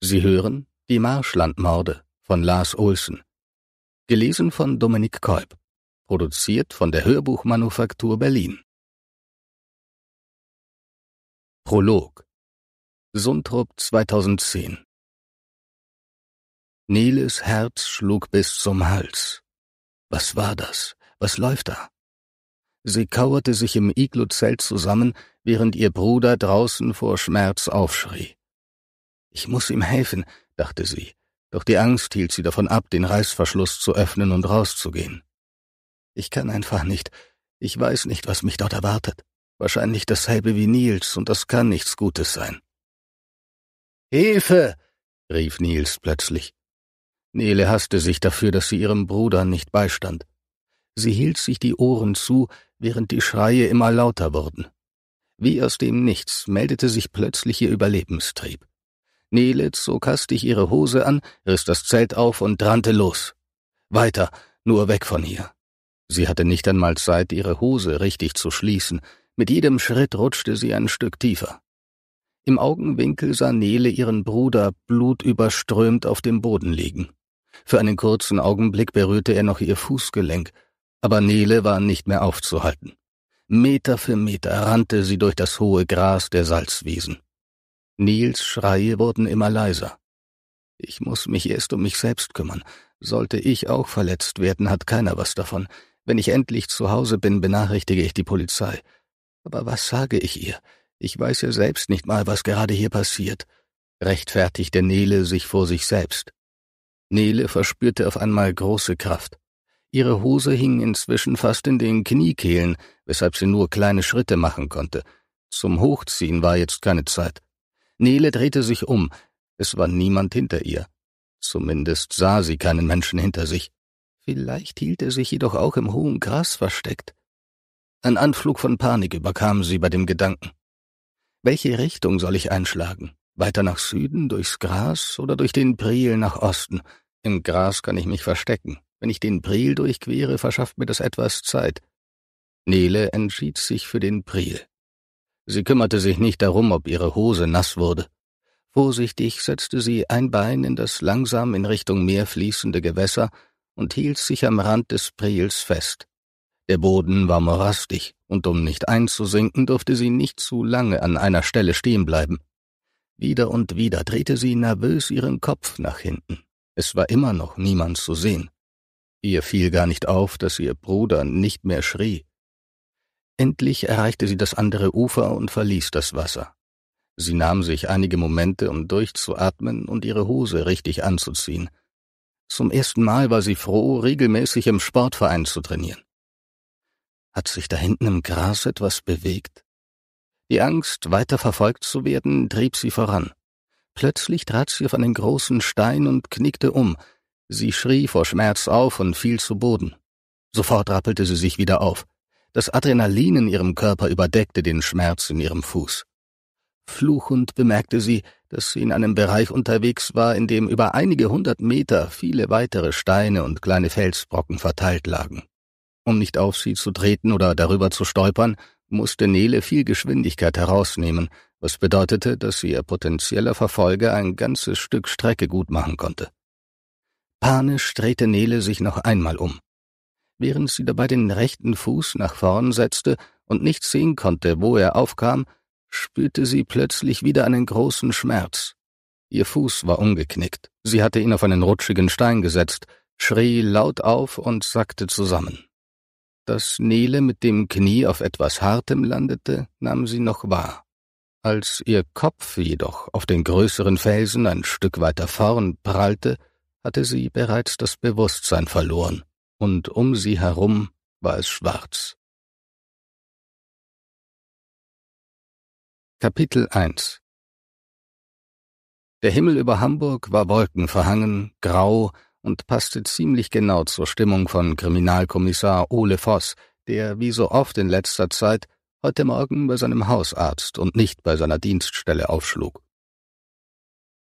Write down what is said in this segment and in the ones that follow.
Sie hören Die Marschlandmorde von Lars Olsen. Gelesen von Dominik Kolb. Produziert von der Hörbuchmanufaktur Berlin. Prolog Sundrup 2010 Niles Herz schlug bis zum Hals. Was war das? Was läuft da? Sie kauerte sich im Iglo-Zelt zusammen, während ihr Bruder draußen vor Schmerz aufschrie. Ich muss ihm helfen, dachte sie, doch die Angst hielt sie davon ab, den Reißverschluss zu öffnen und rauszugehen. Ich kann einfach nicht. Ich weiß nicht, was mich dort erwartet. Wahrscheinlich dasselbe wie Nils, und das kann nichts Gutes sein. Hilfe! rief Nils plötzlich. Nele hasste sich dafür, dass sie ihrem Bruder nicht beistand. Sie hielt sich die Ohren zu, während die Schreie immer lauter wurden. Wie aus dem Nichts meldete sich plötzlich ihr Überlebenstrieb. Nele zog hastig ihre Hose an, riss das Zelt auf und rannte los. Weiter, nur weg von hier. Sie hatte nicht einmal Zeit, ihre Hose richtig zu schließen. Mit jedem Schritt rutschte sie ein Stück tiefer. Im Augenwinkel sah Nele ihren Bruder blutüberströmt auf dem Boden liegen. Für einen kurzen Augenblick berührte er noch ihr Fußgelenk, aber Nele war nicht mehr aufzuhalten. Meter für Meter rannte sie durch das hohe Gras der Salzwiesen. Nils Schreie wurden immer leiser. Ich muss mich erst um mich selbst kümmern. Sollte ich auch verletzt werden, hat keiner was davon. Wenn ich endlich zu Hause bin, benachrichtige ich die Polizei. Aber was sage ich ihr? Ich weiß ja selbst nicht mal, was gerade hier passiert, rechtfertigte Nele sich vor sich selbst. Nele verspürte auf einmal große Kraft. Ihre Hose hing inzwischen fast in den Kniekehlen, weshalb sie nur kleine Schritte machen konnte. Zum Hochziehen war jetzt keine Zeit. Nele drehte sich um. Es war niemand hinter ihr. Zumindest sah sie keinen Menschen hinter sich. Vielleicht hielt er sich jedoch auch im hohen Gras versteckt. Ein Anflug von Panik überkam sie bei dem Gedanken. Welche Richtung soll ich einschlagen? Weiter nach Süden, durchs Gras oder durch den Priel nach Osten? Im Gras kann ich mich verstecken. Wenn ich den Priel durchquere, verschafft mir das etwas Zeit. Nele entschied sich für den Priel. Sie kümmerte sich nicht darum, ob ihre Hose nass wurde. Vorsichtig setzte sie ein Bein in das langsam in Richtung Meer fließende Gewässer und hielt sich am Rand des Priels fest. Der Boden war morastig, und um nicht einzusinken, durfte sie nicht zu lange an einer Stelle stehen bleiben. Wieder und wieder drehte sie nervös ihren Kopf nach hinten. Es war immer noch niemand zu sehen. Ihr fiel gar nicht auf, dass ihr Bruder nicht mehr schrie. Endlich erreichte sie das andere Ufer und verließ das Wasser. Sie nahm sich einige Momente, um durchzuatmen und ihre Hose richtig anzuziehen. Zum ersten Mal war sie froh, regelmäßig im Sportverein zu trainieren. Hat sich da hinten im Gras etwas bewegt? Die Angst, weiter verfolgt zu werden, trieb sie voran. Plötzlich trat sie auf einen großen Stein und knickte um. Sie schrie vor Schmerz auf und fiel zu Boden. Sofort rappelte sie sich wieder auf. Das Adrenalin in ihrem Körper überdeckte den Schmerz in ihrem Fuß. Fluchend bemerkte sie, dass sie in einem Bereich unterwegs war, in dem über einige hundert Meter viele weitere Steine und kleine Felsbrocken verteilt lagen. Um nicht auf sie zu treten oder darüber zu stolpern, musste Nele viel Geschwindigkeit herausnehmen, was bedeutete, dass sie ihr potenzieller Verfolger ein ganzes Stück Strecke gut machen konnte. Panisch drehte Nele sich noch einmal um während sie dabei den rechten Fuß nach vorn setzte und nicht sehen konnte, wo er aufkam, spürte sie plötzlich wieder einen großen Schmerz. Ihr Fuß war umgeknickt, sie hatte ihn auf einen rutschigen Stein gesetzt, schrie laut auf und sackte zusammen. Dass Nele mit dem Knie auf etwas Hartem landete, nahm sie noch wahr. Als ihr Kopf jedoch auf den größeren Felsen ein Stück weiter vorn prallte, hatte sie bereits das Bewusstsein verloren und um sie herum war es schwarz. Kapitel 1 Der Himmel über Hamburg war wolkenverhangen, grau und passte ziemlich genau zur Stimmung von Kriminalkommissar Ole Voss, der, wie so oft in letzter Zeit, heute Morgen bei seinem Hausarzt und nicht bei seiner Dienststelle aufschlug.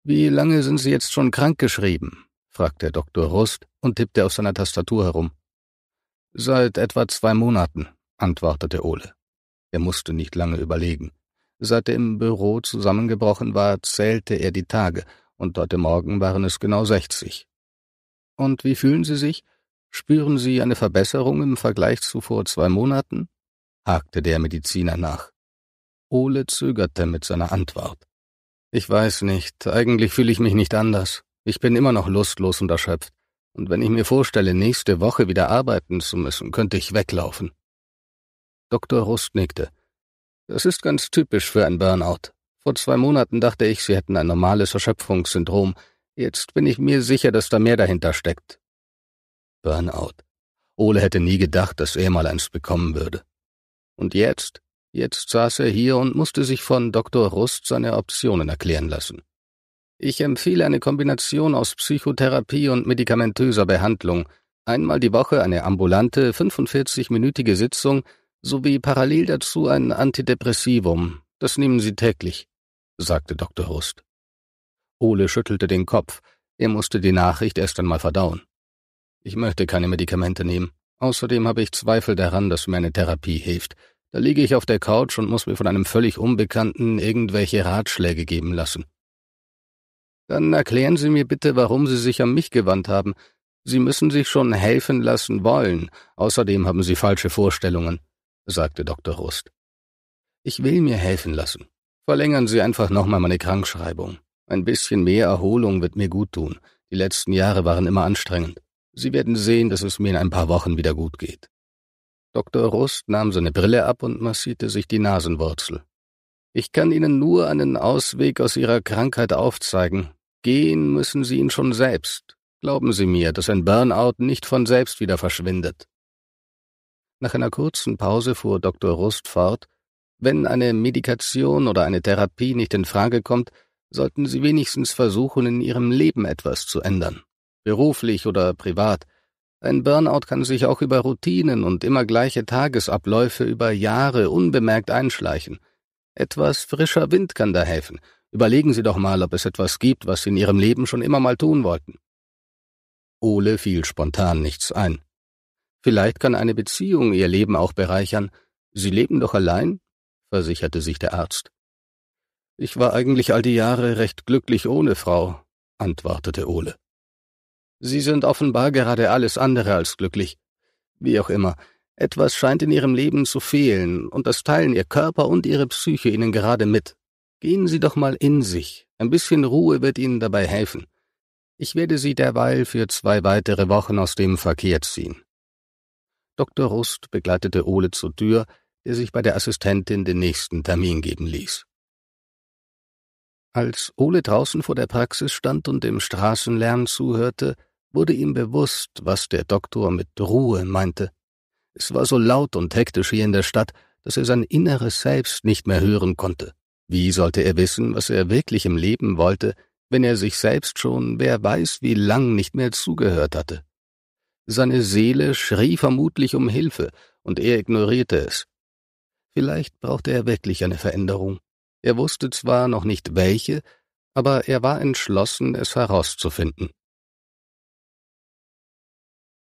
Wie lange sind Sie jetzt schon krankgeschrieben? fragte Dr. Rust und tippte auf seiner Tastatur herum. Seit etwa zwei Monaten, antwortete Ole. Er musste nicht lange überlegen. Seit er im Büro zusammengebrochen war, zählte er die Tage, und heute Morgen waren es genau sechzig. Und wie fühlen Sie sich? Spüren Sie eine Verbesserung im Vergleich zu vor zwei Monaten? hakte der Mediziner nach. Ole zögerte mit seiner Antwort. Ich weiß nicht, eigentlich fühle ich mich nicht anders, ich bin immer noch lustlos und erschöpft, und wenn ich mir vorstelle, nächste Woche wieder arbeiten zu müssen, könnte ich weglaufen. Dr. Rust nickte. Das ist ganz typisch für ein Burnout. Vor zwei Monaten dachte ich, Sie hätten ein normales Erschöpfungssyndrom. Jetzt bin ich mir sicher, dass da mehr dahinter steckt. Burnout. Ole hätte nie gedacht, dass er mal eins bekommen würde. Und jetzt? Jetzt saß er hier und musste sich von Dr. Rust seine Optionen erklären lassen. Ich empfehle eine Kombination aus Psychotherapie und medikamentöser Behandlung, einmal die Woche eine ambulante 45-minütige Sitzung sowie parallel dazu ein Antidepressivum. Das nehmen Sie täglich, sagte Dr. Hurst. Ole schüttelte den Kopf. Er musste die Nachricht erst einmal verdauen. Ich möchte keine Medikamente nehmen. Außerdem habe ich Zweifel daran, dass mir eine Therapie hilft. Da liege ich auf der Couch und muss mir von einem völlig Unbekannten irgendwelche Ratschläge geben lassen. Dann erklären Sie mir bitte, warum Sie sich an mich gewandt haben. Sie müssen sich schon helfen lassen wollen. Außerdem haben Sie falsche Vorstellungen, sagte Dr. Rust. Ich will mir helfen lassen. Verlängern Sie einfach nochmal meine Krankschreibung. Ein bisschen mehr Erholung wird mir gut tun. Die letzten Jahre waren immer anstrengend. Sie werden sehen, dass es mir in ein paar Wochen wieder gut geht. Dr. Rust nahm seine Brille ab und massierte sich die Nasenwurzel. Ich kann Ihnen nur einen Ausweg aus Ihrer Krankheit aufzeigen. Gehen müssen Sie ihn schon selbst. Glauben Sie mir, dass ein Burnout nicht von selbst wieder verschwindet. Nach einer kurzen Pause fuhr Dr. Rust fort, wenn eine Medikation oder eine Therapie nicht in Frage kommt, sollten Sie wenigstens versuchen, in Ihrem Leben etwas zu ändern, beruflich oder privat. Ein Burnout kann sich auch über Routinen und immer gleiche Tagesabläufe über Jahre unbemerkt einschleichen. Etwas frischer Wind kann da helfen. Überlegen Sie doch mal, ob es etwas gibt, was Sie in Ihrem Leben schon immer mal tun wollten. Ole fiel spontan nichts ein. Vielleicht kann eine Beziehung Ihr Leben auch bereichern. Sie leben doch allein, versicherte sich der Arzt. Ich war eigentlich all die Jahre recht glücklich ohne Frau, antwortete Ole. Sie sind offenbar gerade alles andere als glücklich. Wie auch immer, etwas scheint in Ihrem Leben zu fehlen, und das teilen Ihr Körper und Ihre Psyche Ihnen gerade mit. Gehen Sie doch mal in sich. Ein bisschen Ruhe wird Ihnen dabei helfen. Ich werde Sie derweil für zwei weitere Wochen aus dem Verkehr ziehen. Dr. Rust begleitete Ole zur Tür, der sich bei der Assistentin den nächsten Termin geben ließ. Als Ole draußen vor der Praxis stand und dem Straßenlärm zuhörte, wurde ihm bewusst, was der Doktor mit Ruhe meinte. Es war so laut und hektisch hier in der Stadt, dass er sein inneres Selbst nicht mehr hören konnte. Wie sollte er wissen, was er wirklich im Leben wollte, wenn er sich selbst schon wer weiß wie lang nicht mehr zugehört hatte? Seine Seele schrie vermutlich um Hilfe, und er ignorierte es. Vielleicht brauchte er wirklich eine Veränderung. Er wusste zwar noch nicht welche, aber er war entschlossen, es herauszufinden.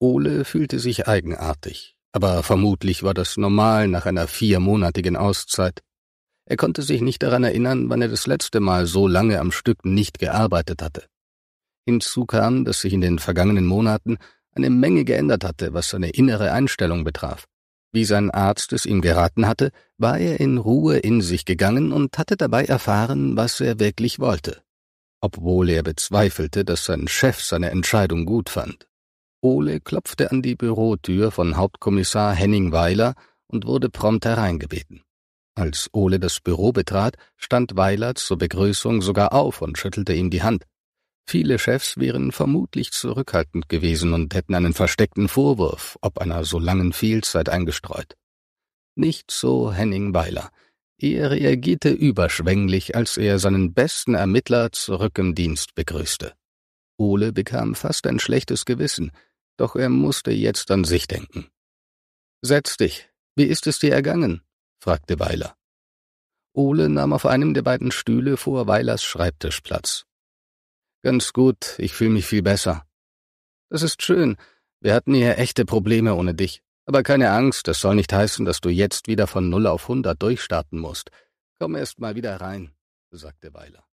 Ole fühlte sich eigenartig, aber vermutlich war das normal nach einer viermonatigen Auszeit. Er konnte sich nicht daran erinnern, wann er das letzte Mal so lange am Stück nicht gearbeitet hatte. Hinzu kam, dass sich in den vergangenen Monaten eine Menge geändert hatte, was seine innere Einstellung betraf. Wie sein Arzt es ihm geraten hatte, war er in Ruhe in sich gegangen und hatte dabei erfahren, was er wirklich wollte, obwohl er bezweifelte, dass sein Chef seine Entscheidung gut fand. Ole klopfte an die Bürotür von Hauptkommissar Henning Weiler und wurde prompt hereingebeten. Als Ole das Büro betrat, stand Weiler zur Begrüßung sogar auf und schüttelte ihm die Hand. Viele Chefs wären vermutlich zurückhaltend gewesen und hätten einen versteckten Vorwurf ob einer so langen Fehlzeit eingestreut. Nicht so Henning Weiler. Er reagierte überschwänglich, als er seinen besten Ermittler zurück im Dienst begrüßte. Ole bekam fast ein schlechtes Gewissen, doch er musste jetzt an sich denken. Setz dich, wie ist es dir ergangen? fragte Weiler. Ole nahm auf einem der beiden Stühle vor Weilers Schreibtisch Platz. Ganz gut, ich fühle mich viel besser. Das ist schön. Wir hatten hier echte Probleme ohne dich. Aber keine Angst, das soll nicht heißen, dass du jetzt wieder von Null auf hundert durchstarten musst. Komm erst mal wieder rein, sagte Weiler.